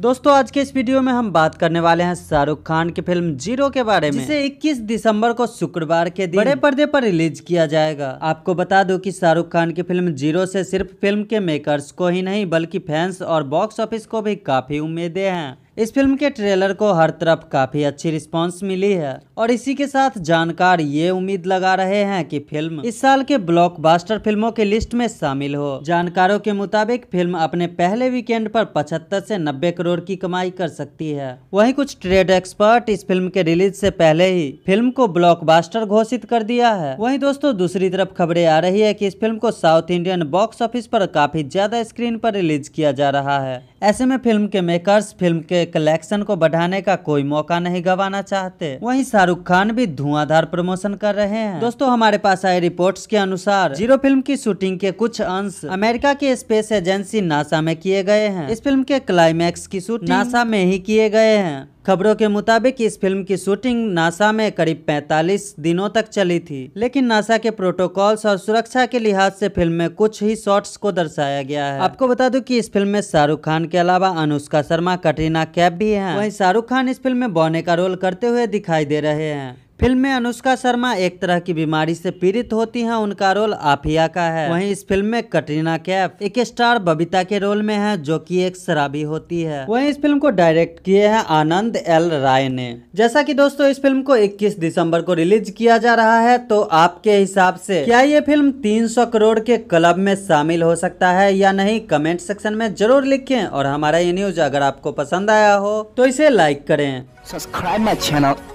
दोस्तों आज के इस वीडियो में हम बात करने वाले हैं शाहरुख खान की फिल्म जीरो के बारे में जिसे 21 दिसंबर को शुक्रवार के दिन बड़े पर्दे पर रिलीज किया जाएगा आपको बता दो कि शाहरुख खान की फिल्म जीरो से सिर्फ फिल्म के मेकर्स को ही नहीं बल्कि फैंस और बॉक्स ऑफिस को भी काफी उम्मीदें हैं इस फिल्म के ट्रेलर को हर तरफ काफ़ी अच्छी रिस्पांस मिली है और इसी के साथ जानकार ये उम्मीद लगा रहे हैं कि फिल्म इस साल के ब्लॉकबस्टर फिल्मों के लिस्ट में शामिल हो जानकारों के मुताबिक फिल्म अपने पहले वीकेंड पर 75 से 90 करोड़ की कमाई कर सकती है वहीं कुछ ट्रेड एक्सपर्ट इस फिल्म के रिलीज से पहले ही फिल्म को ब्लॉक घोषित कर दिया है वही दोस्तों दूसरी तरफ खबरें आ रही है की इस फिल्म को साउथ इंडियन बॉक्स ऑफिस पर काफी ज्यादा स्क्रीन पर रिलीज किया जा रहा है ऐसे में फिल्म के मेकर्स फिल्म के कलेक्शन को बढ़ाने का कोई मौका नहीं गंवाना चाहते वहीं शाहरुख खान भी धुआंधार प्रमोशन कर रहे हैं दोस्तों हमारे पास आए रिपोर्ट्स के अनुसार जीरो फिल्म की शूटिंग के कुछ अंश अमेरिका की स्पेस एजेंसी नासा में किए गए हैं इस फिल्म के क्लाइमैक्स की शूटिंग नासा में ही किए गए हैं खबरों के मुताबिक इस फिल्म की शूटिंग नासा में करीब 45 दिनों तक चली थी लेकिन नासा के प्रोटोकॉल्स और सुरक्षा के लिहाज से फिल्म में कुछ ही शॉट्स को दर्शाया गया है आपको बता दूं कि इस फिल्म में शाहरुख खान के के अलावा अनुष्का शर्मा कटरीना कैफ भी है वही शाहरुख खान इस फिल्म में बौने का रोल करते हुए दिखाई दे रहे हैं फिल्म में अनुष्का शर्मा एक तरह की बीमारी से पीड़ित होती हैं उनका रोल आफिया का है वहीं इस फिल्म में कटरीना कैफ एक स्टार बबीता के रोल में है जो कि एक शराबी होती है वहीं इस फिल्म को डायरेक्ट किए हैं आनंद एल राय ने जैसा कि दोस्तों इस फिल्म को 21 दिसंबर को रिलीज किया जा रहा है तो आपके हिसाब से क्या ये फिल्म तीन करोड़ के क्लब में शामिल हो सकता है या नहीं कमेंट सेक्शन में जरूर लिखे और हमारा ये न्यूज अगर आपको पसंद आया हो तो इसे लाइक करें सब्सक्राइब माई चैनल